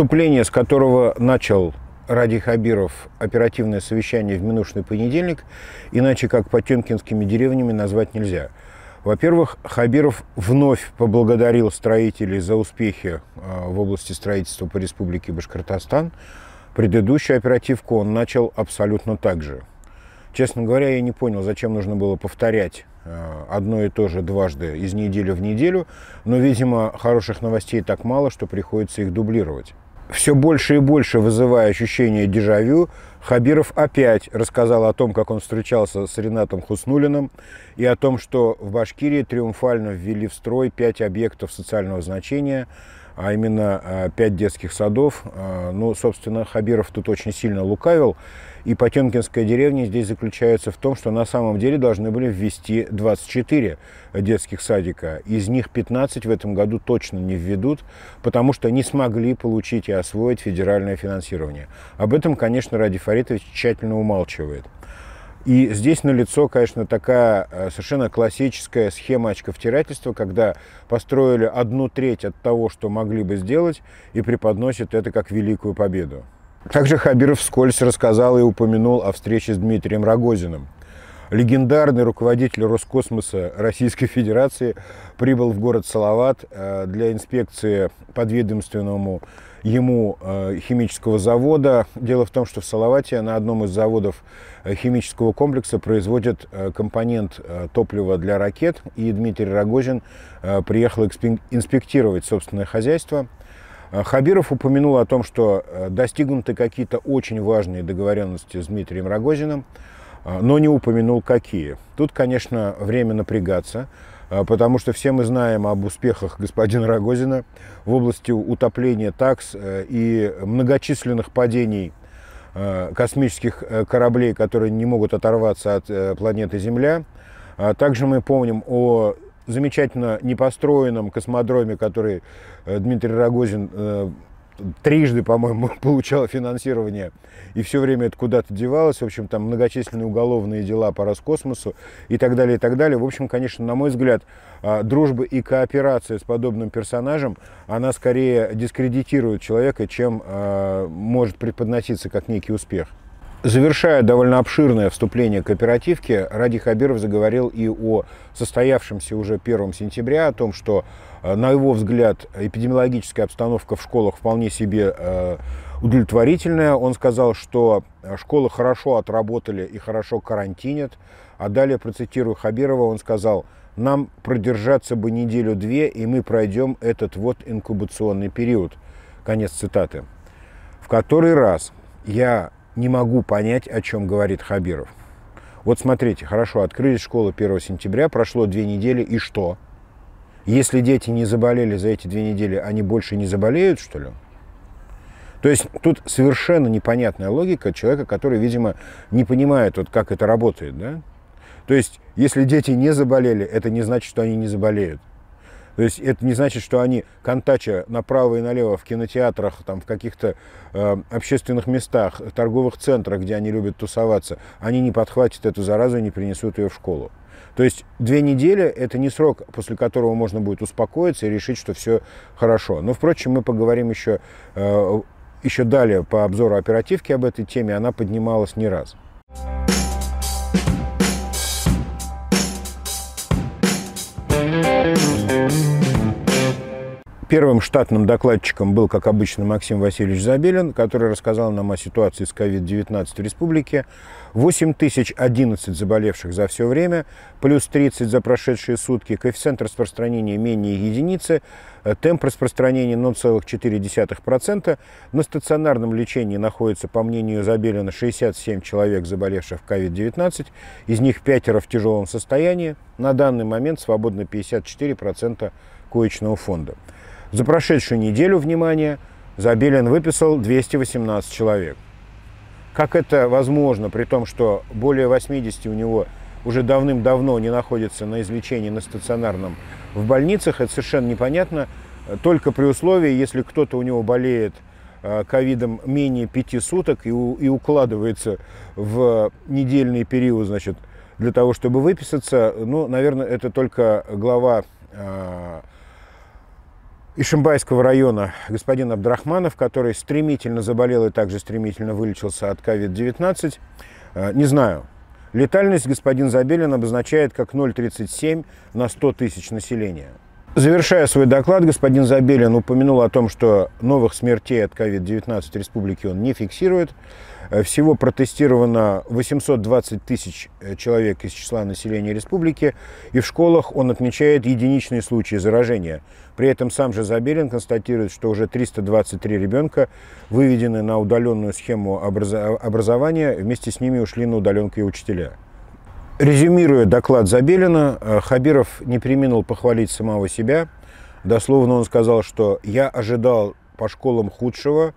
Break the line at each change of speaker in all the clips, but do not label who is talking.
выступление, с которого начал Ради Хабиров оперативное совещание в минувший понедельник, иначе как потемкинскими деревнями назвать нельзя. Во-первых, Хабиров вновь поблагодарил строителей за успехи э, в области строительства по республике Башкортостан. Предыдущую оперативку он начал абсолютно так же. Честно говоря, я не понял, зачем нужно было повторять э, одно и то же дважды из недели в неделю, но, видимо, хороших новостей так мало, что приходится их дублировать все больше и больше вызывая ощущение дежавю, Хабиров опять рассказал о том, как он встречался с Ренатом Хуснулиным и о том, что в Башкирии триумфально ввели в строй пять объектов социального значения – а именно а, пять детских садов. А, ну, собственно, Хабиров тут очень сильно лукавил. И Потемкинская деревня здесь заключается в том, что на самом деле должны были ввести 24 детских садика. Из них 15 в этом году точно не введут, потому что не смогли получить и освоить федеральное финансирование. Об этом, конечно, Ради Фаритович тщательно умалчивает. И здесь налицо, конечно, такая э, совершенно классическая схема очковтирательства, когда построили одну треть от того, что могли бы сделать, и преподносят это как великую победу. Также Хабиров вскользь рассказал и упомянул о встрече с Дмитрием Рогозиным. Легендарный руководитель Роскосмоса Российской Федерации прибыл в город Салават э, для инспекции подведомственному ему э, химического завода. Дело в том, что в Салавате на одном из заводов э, химического комплекса производят э, компонент топлива для ракет, и Дмитрий Рогозин приехал инспектировать собственное хозяйство. Хабиров упомянул о том, что достигнуты какие-то очень важные договоренности с Дмитрием Рогозиным, но не упомянул какие. Тут, конечно, время напрягаться. А, потому что все мы знаем об успехах господина Рогозина в области утопления такс э, и многочисленных падений э, космических э, кораблей, которые не могут оторваться от планеты Земля. А также мы помним о замечательно непостроенном космодроме, который Дмитрий Рогозин трижды, по-моему, получала финансирование, и все время это куда-то девалось. В общем, там многочисленные уголовные дела по Роскосмосу и так далее, и так далее. В общем, конечно, на мой взгляд, а, дружба и кооперация с подобным персонажем, она скорее дискредитирует человека, чем а, может преподноситься как некий успех. Завершая довольно обширное вступление к оперативке Ради Хабиров заговорил и о состоявшемся уже 1 сентября, о том, что, э, на его взгляд, эпидемиологическая обстановка в школах вполне себе э, удовлетворительная. Он сказал, что э, школы хорошо отработали и хорошо карантинят. А далее, процитирую Хабирова, он сказал, нам продержаться бы неделю-две, и мы пройдем этот вот инкубационный период. Конец цитаты. В который раз я не могу понять, о чем говорит Хабиров. Вот смотрите, хорошо, открылись школы 1 сентября, прошло две недели, и что? Если дети не заболели за эти две недели, они больше не заболеют, что ли? То есть тут совершенно непонятная логика человека, который, видимо, не понимает, вот как это работает, да? То есть, если дети не заболели, это не значит, что они не заболеют. То есть это не значит, что они, контача направо и налево в кинотеатрах, там, в каких-то э, общественных местах, торговых центрах, где они любят тусоваться, они не подхватят эту заразу и не принесут ее в школу. То есть две недели – это не срок, после которого можно будет успокоиться и решить, что все хорошо. Но, впрочем, мы поговорим еще, э, еще далее по обзору оперативки об этой теме, она поднималась не раз. Первым штатным докладчиком был, как обычно, Максим Васильевич Забелин, который рассказал нам о ситуации с COVID-19 в республике. 8011 заболевших за все время, плюс 30 за прошедшие сутки, коэффициент распространения менее единицы, э, темп распространения 0,4%. На стационарном лечении находится, по мнению Забелина, 67 человек, заболевших COVID-19, из них пятеро в тяжелом состоянии. На данный момент свободно 54% коечного фонда. За прошедшую неделю, внимание, Забелин выписал 218 человек. Как это возможно, при том, что более 80 у него уже давным-давно не находится на излечении на стационарном в больницах, это совершенно непонятно, только при условии, если кто-то у него болеет э, ковидом менее пяти суток и, у, и укладывается в недельный период, значит, для того, чтобы выписаться, ну, наверное, это только глава э, Ишимбайского района господин Абдрахманов, который стремительно заболел и также стремительно вылечился от COVID-19. Э, не знаю, летальность господин Забелин обозначает как 0,37 на 100 тысяч населения. Завершая свой доклад, господин Забелин упомянул о том, что новых смертей от COVID-19 в республике он не фиксирует. Э, всего протестировано 820 тысяч э, человек из числа населения республики, и в школах он отмечает единичные случаи заражения. При этом сам же Забелин констатирует, что уже 323 ребенка выведены на удаленную схему образования, вместе с ними ушли на удаленку и учителя. Резюмируя доклад Забелина, э, Хабиров не приминул похвалить самого себя. Дословно он сказал, что «я ожидал по школам худшего»,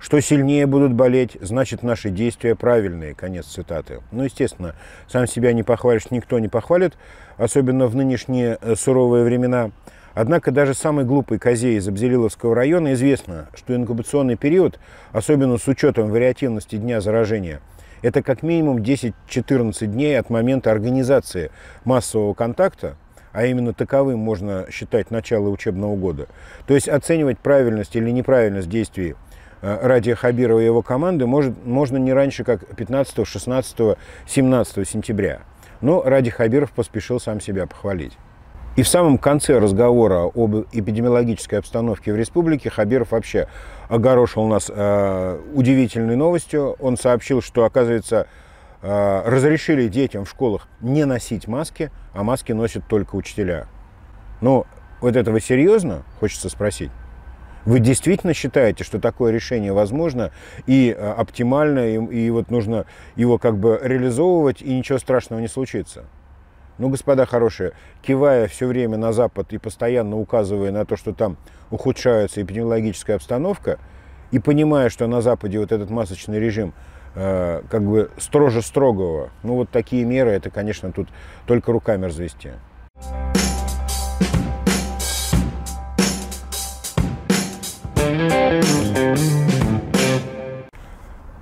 что сильнее будут болеть, значит наши действия правильные. Конец цитаты. Ну, естественно, сам себя не похвалишь, никто не похвалит, особенно в нынешние э, суровые времена. Однако даже самый глупый козе из Абзелиловского района известно, что инкубационный период, особенно с учетом вариативности дня заражения, это как минимум 10-14 дней от момента организации массового контакта, а именно таковым можно считать начало учебного года. То есть оценивать правильность или неправильность действий Э, Радия Хабирова и его команды может, можно не раньше, как 15, 16, 17 сентября. Но Ради Хабиров поспешил сам себя похвалить. И в самом конце разговора об эпидемиологической обстановке в республике Хабиров вообще огорошил нас э, удивительной новостью. Он сообщил, что, оказывается, э, разрешили детям в школах не носить маски, а маски носят только учителя. Ну, вот этого серьезно, хочется спросить. Вы действительно считаете, что такое решение возможно и э, оптимально, и, и вот нужно его как бы реализовывать, и ничего страшного не случится? Ну, господа хорошие, кивая все время на Запад и постоянно указывая на то, что там ухудшается эпидемиологическая обстановка, и понимая, что на Западе вот этот масочный режим э, как бы строже строгого, ну вот такие меры, это, конечно, тут только руками развести.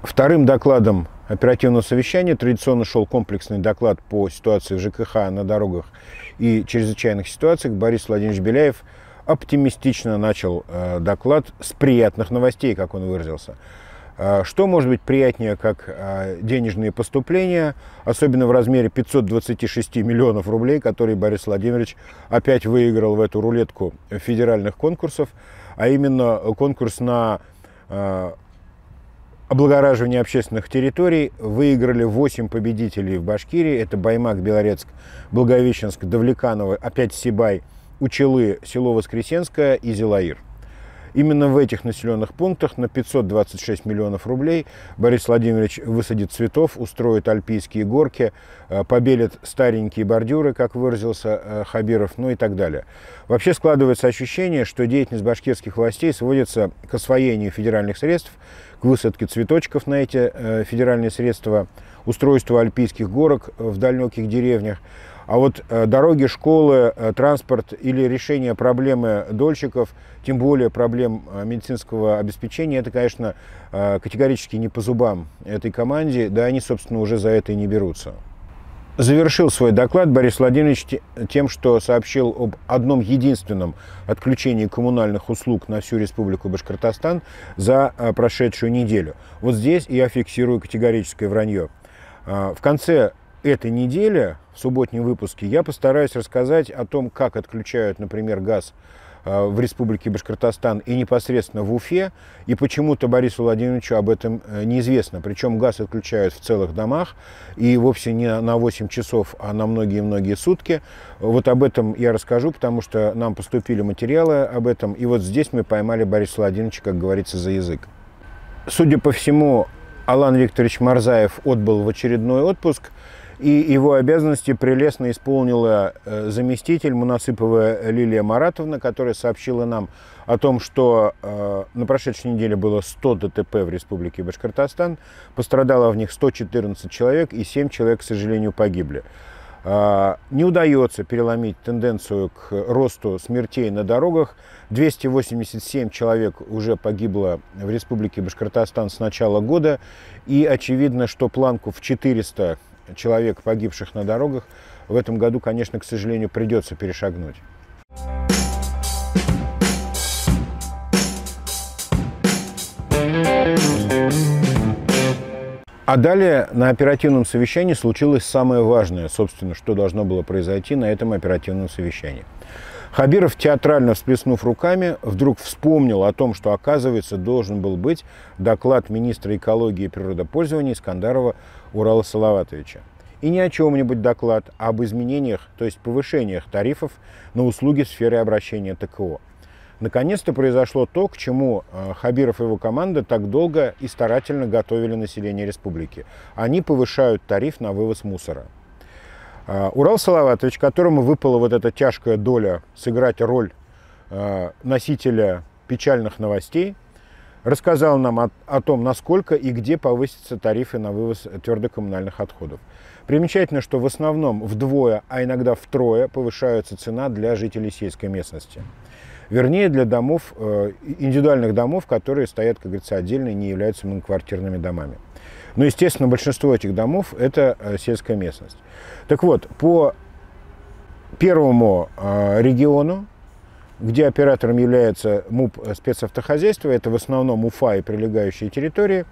Вторым докладом оперативного совещания традиционно шел комплексный доклад по ситуации в ЖКХ на дорогах и чрезвычайных ситуациях. Борис Владимирович Беляев оптимистично начал э, доклад с приятных новостей, как он выразился. Э, что может быть приятнее, как э, денежные поступления, особенно в размере 526 миллионов рублей, которые Борис Владимирович опять выиграл в эту рулетку федеральных конкурсов, а именно конкурс на Э, облагораживания общественных территорий выиграли 8 победителей в Башкирии. Это Баймак, Белорецк, Благовещенск, Давлеканово, опять Сибай, Учелы, село Воскресенское и Зилаир. Именно в этих населенных пунктах на 526 миллионов рублей Борис Владимирович высадит цветов, устроит альпийские горки, э, побелит старенькие бордюры, как выразился э, Хабиров, ну и так далее. Вообще складывается ощущение, что деятельность башкирских властей сводится к освоению федеральных средств, к высадке цветочков на эти э, федеральные средства, устройству альпийских горок в далеких деревнях. А вот э, дороги, школы, э, транспорт или решение проблемы дольщиков, тем более проблем э, медицинского обеспечения, это, конечно, категорически не по зубам этой команде, да они, собственно, уже за это и не берутся. Завершил свой доклад Борис Владимирович тем, что сообщил об одном единственном отключении коммунальных услуг на всю республику Башкортостан за прошедшую неделю. Вот здесь я фиксирую категорическое вранье. В конце этой неделе, в субботнем выпуске, я постараюсь рассказать о том, как отключают, например, газ э, в Республике Башкортостан и непосредственно в Уфе, и почему-то Борису Владимировичу об этом э, неизвестно. Причем газ отключают в целых домах, и вовсе не на 8 часов, а на многие-многие сутки. Вот об этом я расскажу, потому что нам поступили материалы об этом, и вот здесь мы поймали Бориса Владимировича, как говорится, за язык. Судя по всему, Алан Викторович Марзаев отбыл в очередной отпуск – и его обязанности прелестно исполнила э, заместитель Мунасыпова Лилия Маратовна, которая сообщила нам о том, что э, на прошедшей неделе было 100 ДТП в Республике Башкортостан, пострадало в них 114 человек и 7 человек, к сожалению, погибли. А, не удается переломить тенденцию к росту смертей на дорогах. 287 человек уже погибло в Республике Башкортостан с начала года. И очевидно, что планку в 400 человек, погибших на дорогах, в этом году, конечно, к сожалению, придется перешагнуть. А далее на оперативном совещании случилось самое важное, собственно, что должно было произойти на этом оперативном совещании. Хабиров, театрально всплеснув руками, вдруг вспомнил о том, что, оказывается, должен был быть доклад министра экологии и природопользования Искандарова Урала Салаватовича. И не о чем-нибудь доклад, а об изменениях, то есть повышениях тарифов на услуги в сфере обращения ТКО. Наконец-то произошло то, к чему э, Хабиров и его команда так долго и старательно готовили население республики. Они повышают тариф на вывоз мусора. Э, Урал Салаватович, которому выпала вот эта тяжкая доля сыграть роль э, носителя печальных новостей – рассказал нам о, о том, насколько и где повысятся тарифы на вывоз твердокоммунальных отходов. Примечательно, что в основном вдвое, а иногда втрое повышается цена для жителей сельской местности. Вернее, для домов, э, индивидуальных домов, которые стоят, как говорится, отдельно и не являются многоквартирными домами. Но, естественно, большинство этих домов – это э, сельская местность. Так вот, по первому э, региону где оператором является МУП Спецавтохозяйство, это в основном Уфа и прилегающие территории.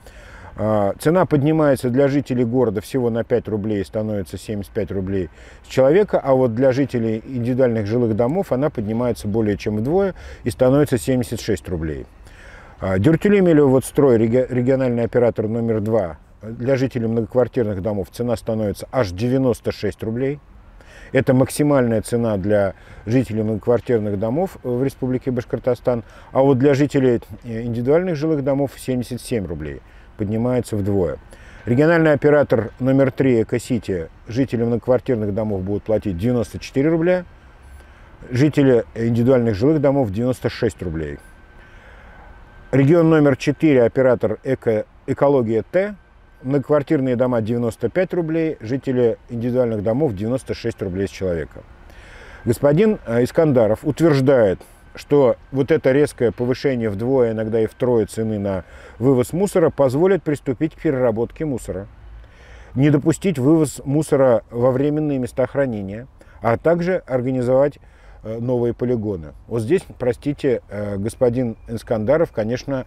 А, цена поднимается для жителей города всего на 5 рублей, и становится 75 рублей с человека, а вот для жителей индивидуальных жилых домов она поднимается более чем вдвое и становится 76 рублей. или вот строй, региональный оператор номер два для жителей многоквартирных домов цена становится аж 96 рублей – это максимальная цена для жителей многоквартирных домов в Республике Башкортостан, а вот для жителей э, индивидуальных жилых домов 77 рублей, поднимается вдвое. Региональный оператор номер 3 «Экосити» жители многоквартирных домов будут платить 94 рубля, жители индивидуальных жилых домов 96 рублей. Регион номер 4 оператор эко, «Экология Т» Многоквартирные дома 95 рублей, жители индивидуальных домов 96 рублей с человека. Господин э, Искандаров утверждает, что вот это резкое повышение вдвое, иногда и втрое цены на вывоз мусора позволит приступить к переработке мусора, не допустить вывоз мусора во временные места хранения, а также организовать э, новые полигоны. Вот здесь, простите, э, господин Искандаров, конечно,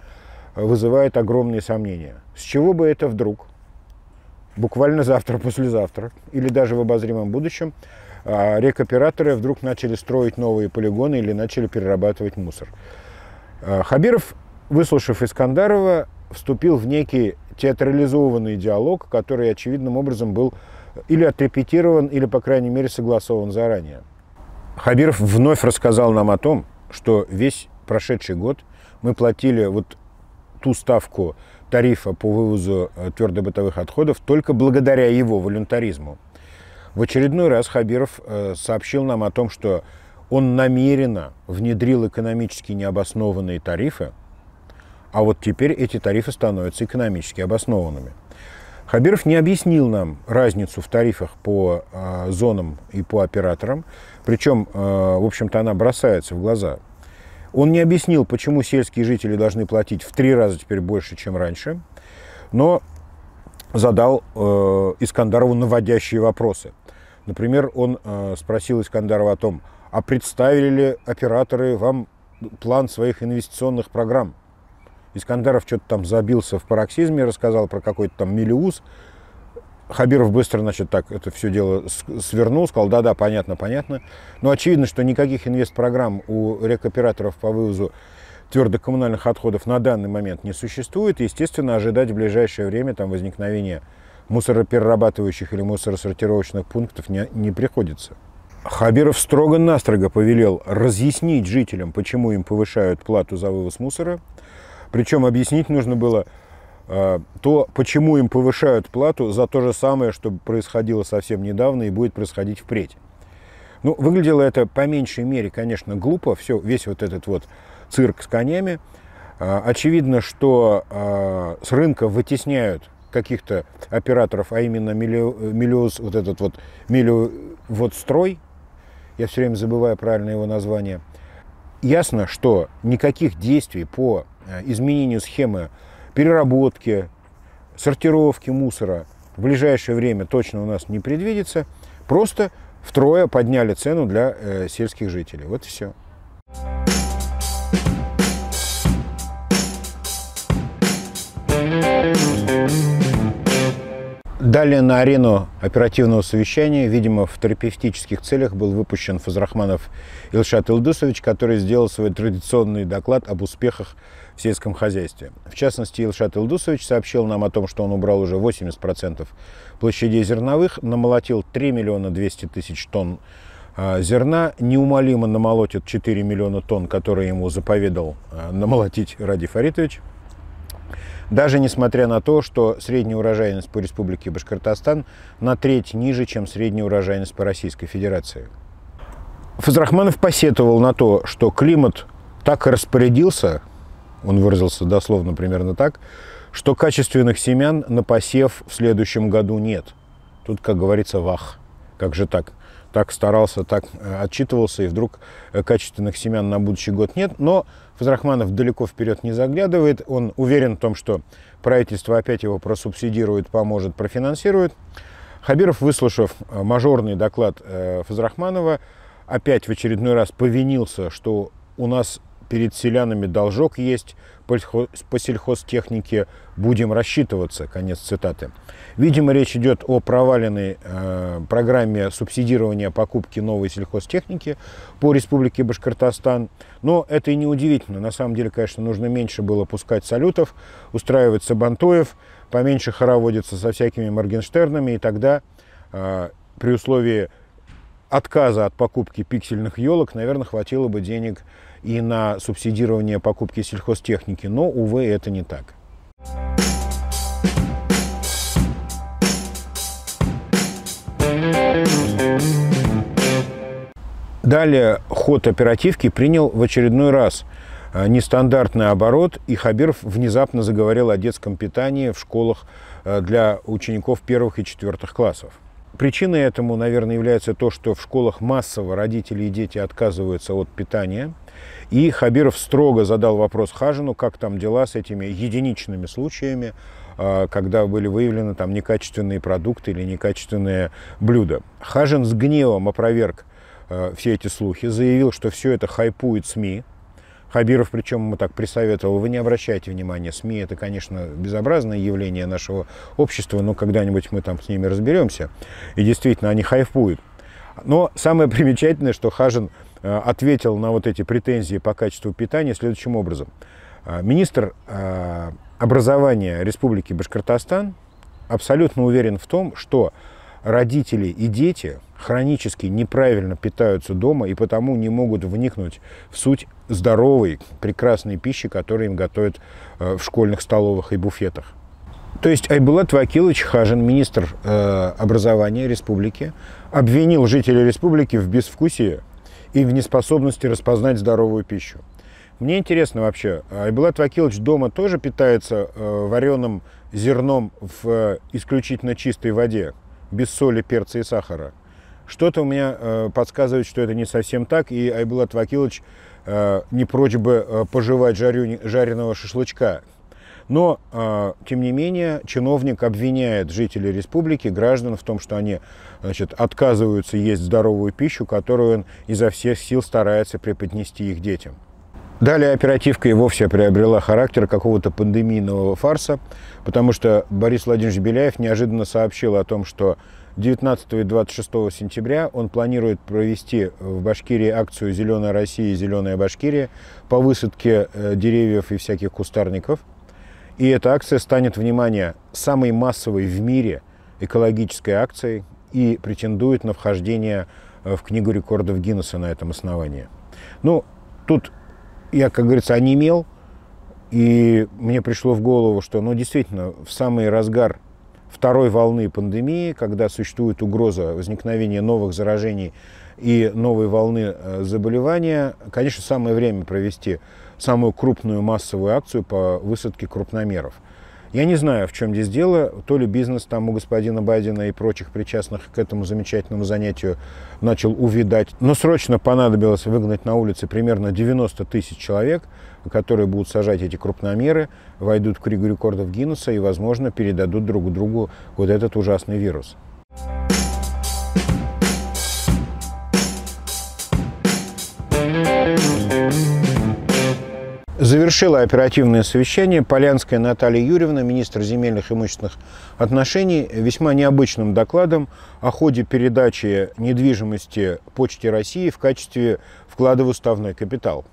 вызывает огромные сомнения. С чего бы это вдруг, буквально завтра, послезавтра, или даже в обозримом будущем, а, рекоператоры вдруг начали строить новые полигоны или начали перерабатывать мусор. А, Хабиров, выслушав Искандарова, вступил в некий театрализованный диалог, который очевидным образом был или отрепетирован, или, по крайней мере, согласован заранее. Хабиров вновь рассказал нам о том, что весь прошедший год мы платили вот ту ставку тарифа по вывозу э, твердобытовых отходов только благодаря его волюнтаризму. В очередной раз Хабиров э, сообщил нам о том, что он намеренно внедрил экономически необоснованные тарифы, а вот теперь эти тарифы становятся экономически обоснованными. Хабиров не объяснил нам разницу в тарифах по э, зонам и по операторам, причем, э, в общем-то, она бросается в глаза. Он не объяснил, почему сельские жители должны платить в три раза теперь больше, чем раньше, но задал э, Искандарову наводящие вопросы. Например, он э, спросил Искандарова о том, а представили ли операторы вам план своих инвестиционных программ? Искандаров что-то там забился в пароксизме, рассказал про какой-то там милиус. Хабиров быстро, значит, так это все дело свернул, сказал, да-да, понятно, понятно. Но очевидно, что никаких программ у рекоператоров по вывозу твердых коммунальных отходов на данный момент не существует. Естественно, ожидать в ближайшее время там возникновения мусороперерабатывающих или мусоросортировочных пунктов не, не приходится. Хабиров строго-настрого повелел разъяснить жителям, почему им повышают плату за вывоз мусора. Причем объяснить нужно было – Э, то почему им повышают плату за то же самое, что происходило совсем недавно и будет происходить впредь. Ну, выглядело это по меньшей мере, конечно, глупо, все, весь вот этот вот цирк с конями. А, очевидно, что а, с рынка вытесняют каких-то операторов, а именно Мелиоз, вот этот вот Мелио, вот строй, я все время забываю правильное его название. Ясно, что никаких действий по э, изменению схемы переработки, сортировки мусора в ближайшее время точно у нас не предвидится. Просто втрое подняли цену для э, сельских жителей. Вот и все. Далее на арену оперативного совещания, видимо, в терапевтических целях был выпущен Фазрахманов Илшат Илдусович, который сделал свой традиционный доклад об успехах в сельском хозяйстве. В частности, Илшат Илдусович сообщил нам о том, что он убрал уже 80% площадей зерновых, намолотил 3 миллиона 200 тысяч тонн а, зерна, неумолимо намолотит 4 миллиона тонн, которые ему заповедал а, намолотить Ради Фаритович – даже несмотря на то, что средняя урожайность по Республике Башкортостан на треть ниже, чем средняя урожайность по Российской Федерации. Фазрахманов посетовал на то, что климат так распорядился, он выразился дословно примерно так, что качественных семян на посев в следующем году нет. Тут, как говорится, вах. Как же так? Так старался, так э, отчитывался, и вдруг э, качественных семян на будущий год нет. Но Фазрахманов далеко вперед не заглядывает. Он уверен в том, что правительство опять его просубсидирует, поможет, профинансирует. Хабиров, выслушав э, мажорный доклад Фазрахманова, опять в очередной раз повинился, что у нас перед селянами должок есть – по сельхозтехнике будем рассчитываться. Конец цитаты. Видимо, речь идет о проваленной э, программе субсидирования покупки новой сельхозтехники по Республике Башкортостан. Но это и не удивительно. На самом деле, конечно, нужно меньше было пускать салютов, устраивать сабантоев, поменьше хороводиться со всякими Моргенштернами, и тогда э, при условии отказа от покупки пиксельных елок, наверное, хватило бы денег и на субсидирование покупки сельхозтехники, но, увы, это не так. Далее ход оперативки принял в очередной раз а, нестандартный оборот, и Хабиров внезапно заговорил о детском питании в школах а, для учеников первых и четвертых классов. Причиной этому, наверное, является то, что в школах массово родители и дети отказываются от питания. И Хабиров строго задал вопрос Хажину, как там дела с этими единичными случаями, а, когда были выявлены там некачественные продукты или некачественные блюда. Хажин с гневом опроверг а, все эти слухи, заявил, что все это хайпует СМИ, Хабиров, причем ему так присоветовал, вы не обращайте внимания, СМИ это, конечно, безобразное явление нашего общества, но когда-нибудь мы там с ними разберемся. И действительно, они хайфуют. Но самое примечательное, что Хажин э, ответил на вот эти претензии по качеству питания следующим образом. Э, министр э, образования Республики Башкортостан абсолютно уверен в том, что родители и дети хронически неправильно питаются дома и потому не могут вникнуть в суть здоровой, прекрасной пищи, которую им готовят э, в школьных столовых и буфетах. То есть Айбулат Вакилович Хажин, министр э, образования республики, обвинил жителей республики в безвкусии и в неспособности распознать здоровую пищу. Мне интересно вообще, Айбулат Вакилович дома тоже питается э, вареным зерном в э, исключительно чистой воде? без соли, перца и сахара. Что-то у меня э, подсказывает, что это не совсем так, и Айбулат Вакилович э, не прочь бы э, пожевать жарю, жареного шашлычка. Но, э, тем не менее, чиновник обвиняет жителей республики, граждан в том, что они значит, отказываются есть здоровую пищу, которую он изо всех сил старается преподнести их детям. Далее оперативка и вовсе приобрела характер какого-то пандемийного фарса, потому что Борис Владимирович Беляев неожиданно сообщил о том, что 19 и 26 сентября он планирует провести в Башкирии акцию «Зеленая Россия и зеленая Башкирия» по высадке э, деревьев и всяких кустарников. И эта акция станет, внимание, самой массовой в мире экологической акцией и претендует на вхождение э, в Книгу рекордов Гиннесса на этом основании. Ну, тут я, как говорится, онемел, и мне пришло в голову, что, ну, действительно, в самый разгар второй волны пандемии, когда существует угроза возникновения новых заражений и новой волны э, заболевания, конечно, самое время провести самую крупную массовую акцию по высадке крупномеров – я не знаю, в чем здесь дело, то ли бизнес там у господина Байдена и прочих причастных к этому замечательному занятию начал увидать, но срочно понадобилось выгнать на улице примерно 90 тысяч человек, которые будут сажать эти крупномеры, войдут в Книгу рекордов Гиннесса и, возможно, передадут друг другу вот этот ужасный вирус. Завершила оперативное совещание Полянская Наталья Юрьевна, министр земельных и имущественных отношений, весьма необычным докладом о ходе передачи недвижимости Почте России в качестве вклада в уставной капитал.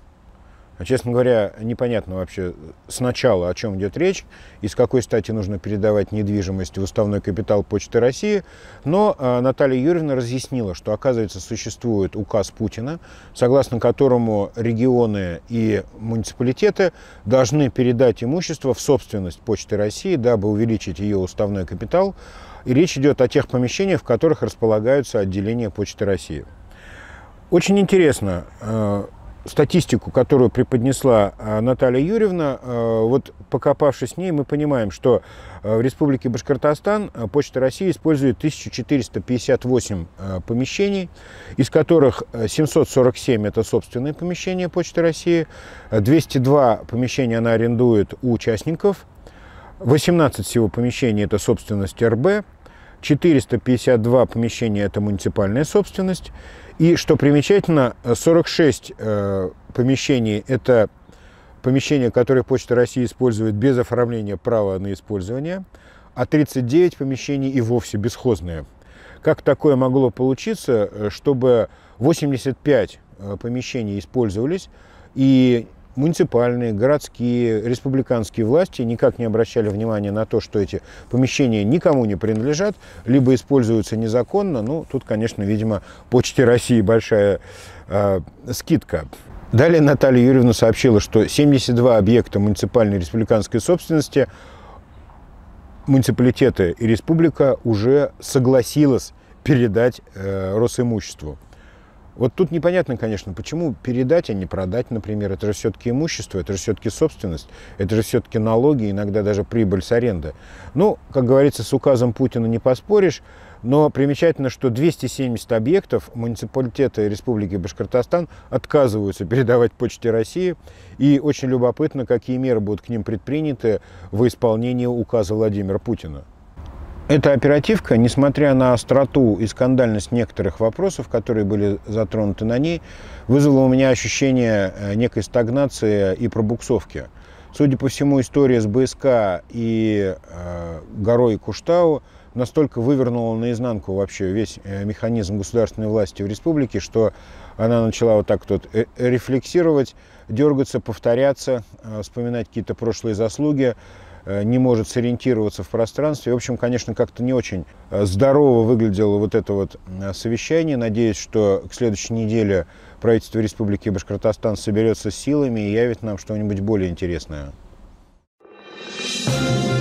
А, честно говоря, непонятно вообще сначала, о чем идет речь, из какой стати нужно передавать недвижимость в уставной капитал Почты России. Но а, Наталья Юрьевна разъяснила, что, оказывается, существует указ Путина, согласно которому регионы и муниципалитеты должны передать имущество в собственность Почты России, дабы увеличить ее уставной капитал. И речь идет о тех помещениях, в которых располагаются отделения Почты России. Очень интересно, а, статистику, которую преподнесла э, Наталья Юрьевна, э, вот покопавшись с ней, мы понимаем, что э, в Республике Башкортостан Почта России использует 1458 помещений, из которых 747 – это собственные помещения Почты России, 202 помещения она арендует у участников, 18 всего помещений – это собственность РБ, 452 помещения – это муниципальная собственность. И, что примечательно, 46 э, помещений – это помещения, которые Почта России использует без оформления права на использование, а 39 помещений и вовсе бесхозные. Как такое могло получиться, э, чтобы 85 э, помещений использовались и муниципальные, городские, республиканские власти никак не обращали внимания на то, что эти помещения никому не принадлежат, либо используются незаконно. Ну, тут, конечно, видимо, Почте России большая э, скидка. Далее Наталья Юрьевна сообщила, что 72 объекта муниципальной и республиканской собственности муниципалитеты и республика уже согласилась передать э, Росимуществу. Вот тут непонятно, конечно, почему передать, а не продать, например. Это же все-таки имущество, это же все-таки собственность, это же все-таки налоги, иногда даже прибыль с аренды. Ну, как говорится, с указом Путина не поспоришь, но примечательно, что 270 объектов муниципалитета Республики Башкортостан отказываются передавать Почте России. И очень любопытно, какие меры будут к ним предприняты в исполнении указа Владимира Путина. Эта оперативка, несмотря на остроту и скандальность некоторых вопросов, которые были затронуты на ней, вызвала у меня ощущение э, некой стагнации и пробуксовки. Судя по всему, история с БСК и э, горой Куштау настолько вывернула наизнанку вообще весь э, механизм государственной власти в республике, что она начала вот так вот э, рефлексировать, дергаться, повторяться, вспоминать какие-то прошлые заслуги, Э, не может сориентироваться в пространстве. В общем, конечно, как-то не очень э, здорово выглядело вот это вот э, совещание. Надеюсь, что к следующей неделе правительство Республики Башкортостан соберется силами и явит нам что-нибудь более интересное. Thank you